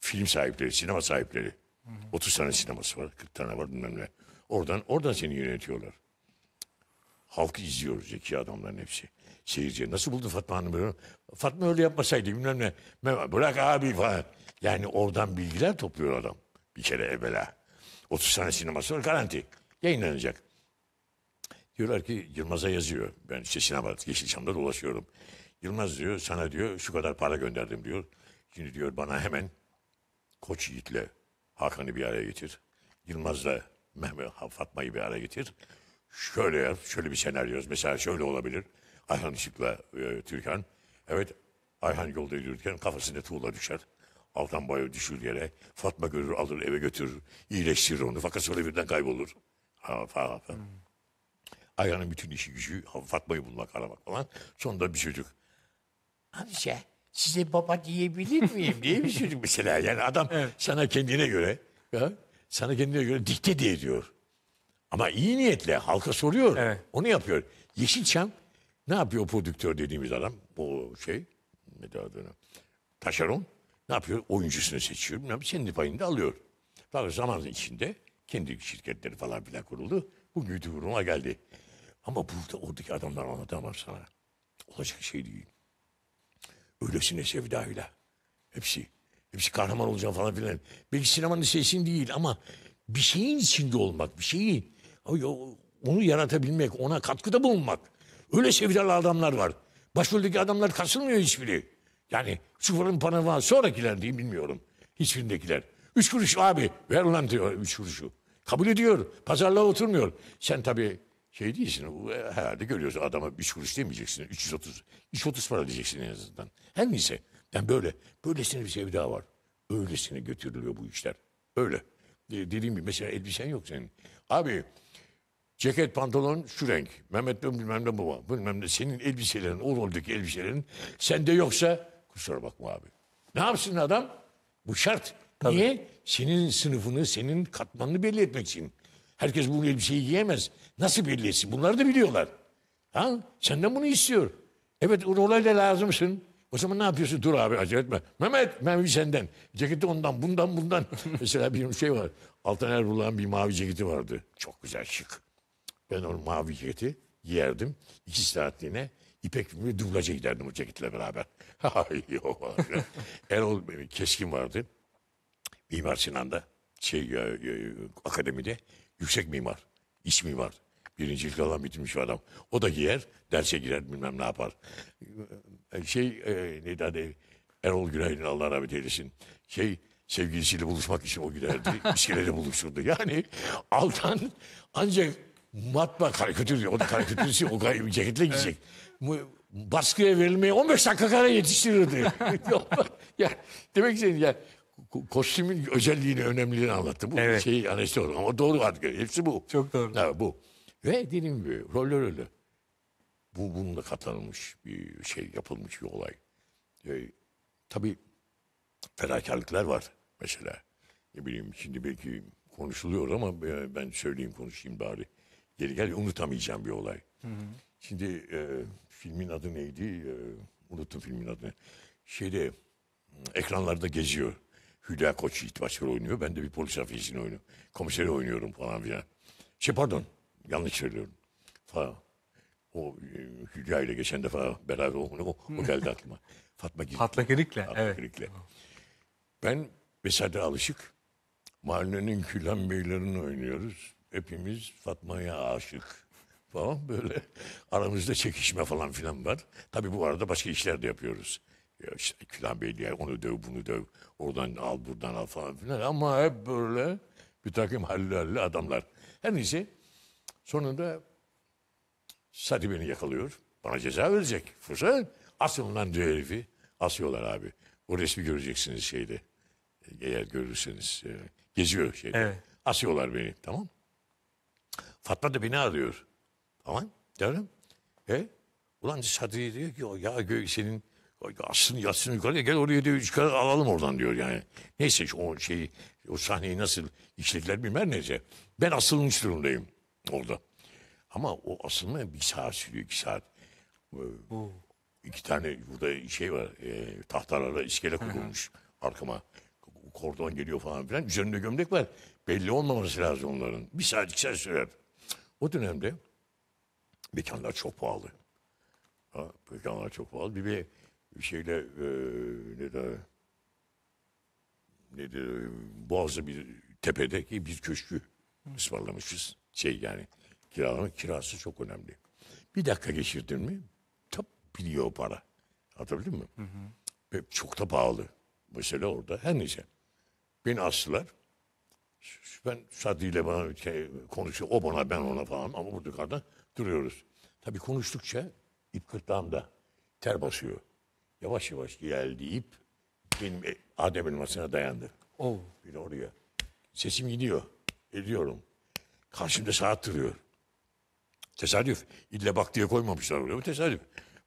film sahipleri, sinema sahipleri. Hı hı. 30 tane sineması var, 40 tane var bilmem ne. Oradan, oradan seni yönetiyorlar. Halkı izliyor zeki adamların hepsi. Seyirci. Nasıl buldun Fatma Hanım'ı? Fatma öyle yapmasaydı bilmem ne. Bırak abi falan. Yani oradan bilgiler topluyor adam. Bir kere evvela. 30 tane sineması var garanti. Yayınlanacak. Diyorlar ki Yılmaz'a yazıyor. Ben işte sinemada Yeşilçam'da dolaşıyorum. Yılmaz diyor sana diyor şu kadar para gönderdim diyor. Şimdi diyor bana hemen Koç Yiğit'le Hakan'ı bir araya getir. Yılmaz'la Mehmet Fatma'yı bir araya getir. Şöyle yap, şöyle bir senaryoz Mesela şöyle olabilir. Ayhan Işık'la e, Türkan. Evet, Ayhan yolda yürürken kafasında tuğla düşer. Altan bayır düşür yere. Fatma görür, alır eve götürür. iyileştirir onu. Fakat sonra birden kaybolur. Ha, fa, fa. Hmm. Ayhan'ın bütün işi gücü Fatma'yı bulmak, aramak falan. Sonunda bir çocuk Amca şey, size baba diyebilir miyim diye bir çocuk mesela. Yani adam evet. sana kendine göre ya, sana kendine göre dikte diye diyor. Ama iyi niyetle halka soruyor. Evet. Onu yapıyor. Yeşilçam ne yapıyor prodüktör dediğimiz adam? Bu şey ne de adına? Taşeron ne yapıyor? Oyuncusunu seçiyor. Ne Senin payını da alıyor. Tabii zaman içinde kendi şirketleri falan filan kuruldu. Bu güdü kuruma geldi. Ama burada oradaki adamlar anlatamam sana. Olacak şey değil. Öylesine sevdayla. Hepsi. Hepsi kahraman olacağım falan filan. Belki sinemanın sesin değil ama bir şeyin içinde olmak, bir şeyi onu yaratabilmek, ona katkıda bulunmak. Öyle sevdalı adamlar var. Başroldeki adamlar kasılmıyor hiçbiri. Yani sıfırın panava sonrakiler diye bilmiyorum. Hiçbirindekiler. Üç kuruş abi ver ulan diyor üç kuruşu. Kabul ediyor. Pazarlığa oturmuyor. Sen tabii şey değilsin. E, herhalde görüyorsun adama 3 kuruş demeyeceksin. 330, 330 para diyeceksin en azından. Her neyse. Yani böyle, böylesine bir sevda var. Öylesine götürülüyor bu işler. Öyle. E, dediğim gibi mesela elbisen yok senin. Abi ceket pantolon şu renk. Mehmet ben bilmem ne baba. Bilmem ne senin elbiselerin, o roldeki elbiselerin sende yoksa kusura bakma abi. Ne yapsın adam? Bu şart. Tabii. Niye? Senin sınıfını, senin katmanını belli etmek için. Herkes bu elbiseyi giyemez. Nasıl birleşsin? Bunları da biliyorlar. Ha? Senden bunu istiyor. Evet o olayla lazımsın. O zaman ne yapıyorsun? Dur abi acele etme. Mehmet, mavi senden. Ceketi ondan, bundan, bundan. Mesela bir şey var. Altan Erbullah'ın bir mavi ceketi vardı. Çok güzel, şık. Ben o mavi ceketi giyerdim. İki saatliğine. ipek bir dublaja giderdim o ceketle beraber. Erol Keskin vardı. Mimar Sinan'da şey e, e, akademide Yüksek mimar, iç mimar. Birinci kalan bitirmiş adam. O da giyer, derse girer bilmem ne yapar. Ee, şey e, neydi adı? Erol Güney'in Allah rahmet eylesin. Şey sevgilisiyle buluşmak için o giderdi. İskeleyle buluşurdu. Yani altan ancak matbaa karikatür o da karikatürisi o gayet ceketle gidecek. Evet. Baskıya verilmeye 15 dakika kadar yetiştirirdi. ya, demek ki ya kostümün özelliğini, önemliliğini anlattım. Bu evet. şeyi anestezi oldu. Ama doğru artık. Hepsi bu. Çok doğru. Ha, bu. Ve dediğim gibi roller öyle. Bu, bununla katlanılmış bir şey yapılmış bir olay. Ee, tabii fedakarlıklar var mesela. Ne bileyim şimdi belki konuşuluyor ama e, ben söyleyeyim konuşayım bari. Geri gel unutamayacağım bir olay. Hı hı. Şimdi e, filmin adı neydi? E, unuttum filmin adını. Şeyde ekranlarda geziyor. Hülya Koç Yiğit başrol oynuyor. Ben de bir polis afisini oynuyorum. Komiseri oynuyorum falan filan. Şey pardon yanlış söylüyorum. Falan. O e, Hülya ile geçen defa beraber o, o, o hmm. geldi aklıma. Fatma Girik'le. Fatma Girik'le. Evet. Girik'le. Ben vesaire Alışık. Mahallenin Külen Beylerini oynuyoruz. Hepimiz Fatma'ya aşık falan böyle. Aramızda çekişme falan filan var. Tabii bu arada başka işler de yapıyoruz. Ya işte Kütahya'ya onu döv bunu döv oradan al buradan al falan filan ama hep böyle bir takım hallerle adamlar. Her neyse sonunda Sadi beni yakalıyor. Bana ceza verecek. Fırsat asın lan diyor herifi. Asıyorlar abi. O resmi göreceksiniz şeyde. Eğer görürseniz. E, geziyor şeyde. Evet. Asıyorlar beni tamam. Fatma da beni arıyor. Tamam. Diyorum. E? Ulan Sadi diyor ki ya senin aslında yatsın yukarıya gel oraya diyor üç alalım oradan diyor yani. Neyse o şeyi o sahneyi nasıl işlediler bilmem neyse. Ben asılmış durumdayım orada. Ama o asılma bir saat sürüyor iki saat. Ee, oh. iki tane burada şey var e, tahtalara iskele kurulmuş arkama. Kordon geliyor falan filan. Üzerinde gömlek var. Belli olmaması lazım onların. Bir saat iki saat sürer. O dönemde mekanlar çok pahalı. Ha, mekanlar çok pahalı. Bir, bir şeyle e, ne de ne de Boğaz'da bir tepedeki bir köşkü ısmarlamışız. Şey yani kiralama kirası çok önemli. Bir dakika geçirdin mi tap biliyor para. Anlatabildim mi? Hı hı. Ve çok da pahalı. Mesela orada her neyse. Beni astılar. Ben Sadri ile bana şey, konuşuyor. O bana ben ona falan ama burada yukarıda duruyoruz. Tabii konuştukça ip gırtlağımda ter basıyor yavaş yavaş ilerleyip benim e, Adem elmasına dayandı. Oh. Bir oraya. Sesim gidiyor. Ediyorum. Karşımda saat duruyor. Tesadüf. İlle bak diye koymamışlar oraya. Tesadüf.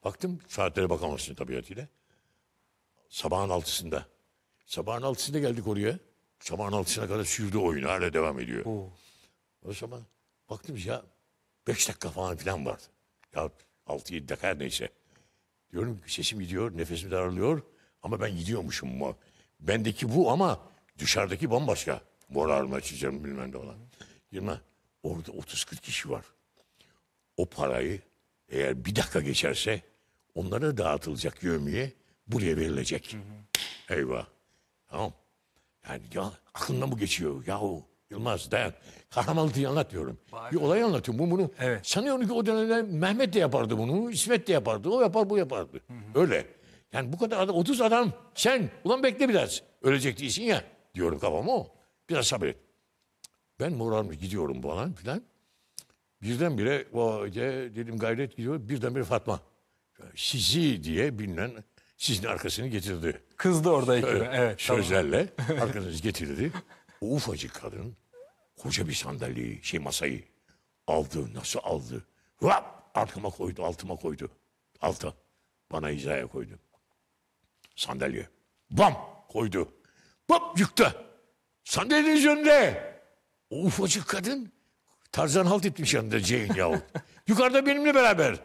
Baktım saatlere bakamazsın tabiatıyla. Sabahın altısında. Sabahın altısında geldik oraya. Sabahın altısına kadar sürdü oyun. Hala devam ediyor. Oo. O zaman baktım ya beş dakika falan filan var. Ya altı yedi dakika neyse. Diyorum ki sesim gidiyor, nefesim daralıyor ama ben gidiyormuşum mu? Bendeki bu ama dışarıdaki bambaşka. Morarına çizeceğim bilmem ne olan. Yılma orada 30-40 kişi var. O parayı eğer bir dakika geçerse onlara dağıtılacak yövmiye buraya verilecek. Hı hı. Eyvah. Tamam. Yani ya aklımda mı geçiyor? Yahu Yılmaz dayan. Kahramanlık anlatıyorum. Bari. Bir olay anlatıyorum. Bu bunu evet. sanıyorum ki o dönemde Mehmet de yapardı bunu. İsmet de yapardı. O yapar bu yapardı. Hı hı. Öyle. Yani bu kadar adam, 30 adam sen ulan bekle biraz. Ölecek değilsin ya diyorum kafama o. Biraz sabret. Ben moralim gidiyorum falan filan. Birdenbire o de, dedim gayret gidiyor. Birdenbire Fatma. Sizi diye bilinen sizin arkasını getirdi. Kızdı orada ikili. Evet, Sözlerle tamam. arkasını getirdi. O ufacık kadın koca bir sandalyeyi, şey masayı aldı. Nasıl aldı? Vap! Arkama koydu, altıma koydu. Alta. Bana hizaya koydu. Sandalye. Bam! Koydu. Bap! Yıktı. Sandalyenin üzerinde. O ufacık kadın Tarzan halt etmiş yanında Jane yahut. Yukarıda benimle beraber.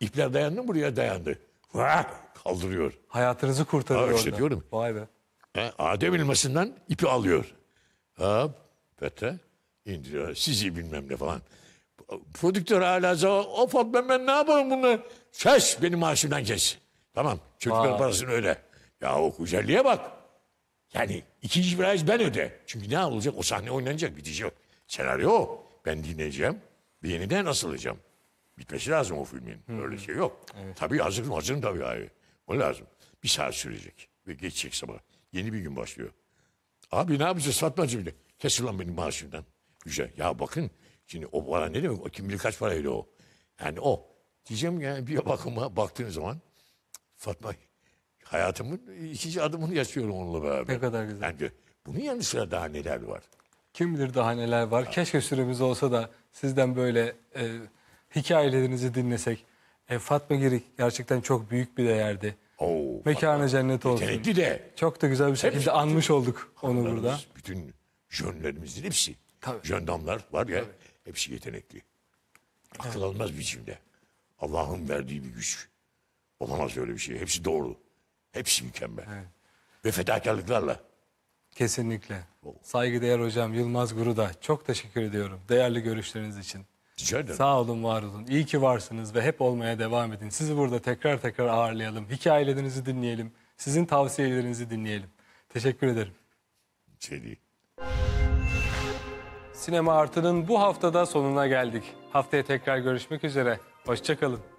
İpler dayandı mı buraya dayandı. Vah! Kaldırıyor. Hayatınızı kurtarıyor Aa, işte orada. diyorum. Vay be. He, Adem ilmasından ipi alıyor. Ha, FETÖ indiriyor. Sizi bilmem ne falan. Prodüktör hala o Fatma ben ne yapayım bunu? Kes benim maaşımdan kes. Tamam çocukların parasını öde. Ya o güzelliğe bak. Yani ikinci biraz ben öde. Çünkü ne olacak? O sahne oynanacak bitecek. Senaryo o. Ben dinleyeceğim ve yeniden asılacağım. Bitmesi lazım o filmin. Hı. Hmm. Öyle şey yok. Evet. Tabii hazırım hazırım tabii abi. O lazım. Bir saat sürecek ve geçecek sabah. Yeni bir gün başlıyor. Abi ne yapacağız Fatmacığım bile. Kesin lan benim maaşımdan. Güzel. Ya bakın şimdi o para ne demek? O kim bilir kaç parayla o. Yani o. Diyeceğim yani bir bakıma baktığın zaman Fatma hayatımın ikinci adımını yaşıyorum onunla beraber. Ne kadar güzel. Yani bunun yanı sıra daha neler var. Kim bilir daha neler var. Ha. Keşke süremiz olsa da sizden böyle e, hikayelerinizi dinlesek. E, Fatma Girik gerçekten çok büyük bir değerdi. Oo, Mekanı cennet olsun. Yetenekli de. Çok da güzel bir şekilde Hepsi anmış bütün olduk onu burada. Bütün jönlerimizin hepsi. Tabii. Jöndamlar var ya hepsi yetenekli. Akıl almaz biçimde. Allah'ın verdiği bir güç. Olamaz öyle bir şey. Hepsi doğru. Hepsi mükemmel. Ve fedakarlıklarla. Kesinlikle. Saygıdeğer hocam Yılmaz Guru'da çok teşekkür ediyorum. Değerli görüşleriniz için. Rica Sağ olun, var olun. İyi ki varsınız ve hep olmaya devam edin. Sizi burada tekrar tekrar ağırlayalım. Hikayelerinizi dinleyelim. Sizin tavsiyelerinizi dinleyelim. Teşekkür ederim. Şey Sinema Artı'nın bu haftada sonuna geldik. Haftaya tekrar görüşmek üzere. Hoşçakalın.